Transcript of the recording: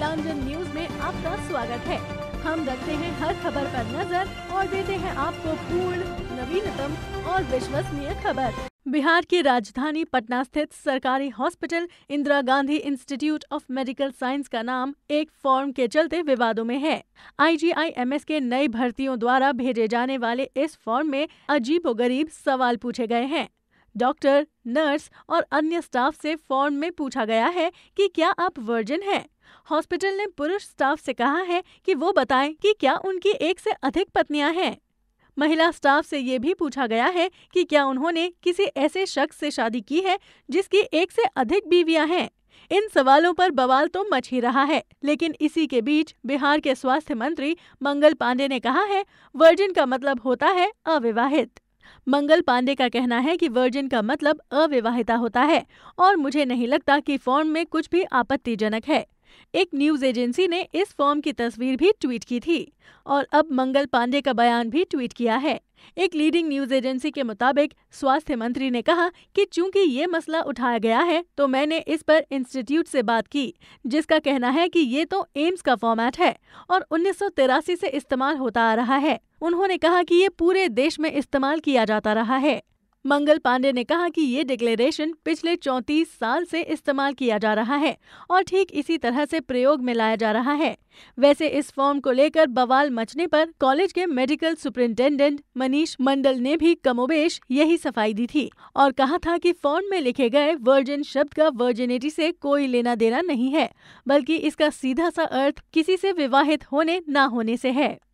नीलांजन news में आपका स्वागत है हम रखते हैं हर खबर पर नजर और देते हैं आपको पूर्ण नवीनतम और विश्वसनीय खबर बिहार की राजधानी पटना स्थित सरकारी hospital Indira Gandhi institute of medical science का नाम एक फॉर्म के चलते विवादों में है आईजीआईएमएस के नई भर्तियों द्वारा भेजे जाने वाले इस फॉर्म में अजीबोगरीब सवाल पूछे गए हैं डॉक्टर नर्स और अन्य स्टाफ से फॉर्म में पूछा गया है कि क्या आप वर्जिन हैं। हॉस्पिटल ने पुरुष स्टाफ से कहा है कि वो बताएं कि क्या उनकी एक से अधिक पत्नियां हैं महिला स्टाफ से ये भी पूछा गया है कि क्या उन्होंने किसी ऐसे शख्स से शादी की है जिसकी एक से अधिक बीवियां हैं इन सवालों पर बवाल तो मच ही रहा है लेकिन इसी के बीच बिहार के स्वास्थ्य मंत्री मंगल पांडे ने कहा है वर्जिन का मतलब होता है अविवाहित मंगल पांडे का कहना है कि वर्जिन का मतलब अविवाहिता होता है और मुझे नहीं लगता कि फॉर्म में कुछ भी आपत्तिजनक है एक न्यूज एजेंसी ने इस फॉर्म की तस्वीर भी ट्वीट की थी और अब मंगल पांडे का बयान भी ट्वीट किया है एक लीडिंग न्यूज एजेंसी के मुताबिक स्वास्थ्य मंत्री ने कहा कि चूंकि ये मसला उठाया गया है तो मैंने इस पर इंस्टीट्यूट से बात की जिसका कहना है कि ये तो एम्स का फॉर्मेट है और उन्नीस से इस्तेमाल होता आ रहा है उन्होंने कहा कि ये पूरे देश में इस्तेमाल किया जाता रहा है मंगल पांडे ने कहा कि ये डिक्लेरेशन पिछले 34 साल से इस्तेमाल किया जा रहा है और ठीक इसी तरह से प्रयोग में लाया जा रहा है वैसे इस फॉर्म को लेकर बवाल मचने पर कॉलेज के मेडिकल सुपरिंटेंडेंट मनीष मंडल ने भी कमोबेश यही सफाई दी थी और कहा था कि फॉर्म में लिखे गए वर्जिन शब्द का वर्जिनिटी से कोई लेना देना नहीं है बल्कि इसका सीधा सा अर्थ किसी से विवाहित होने न होने से है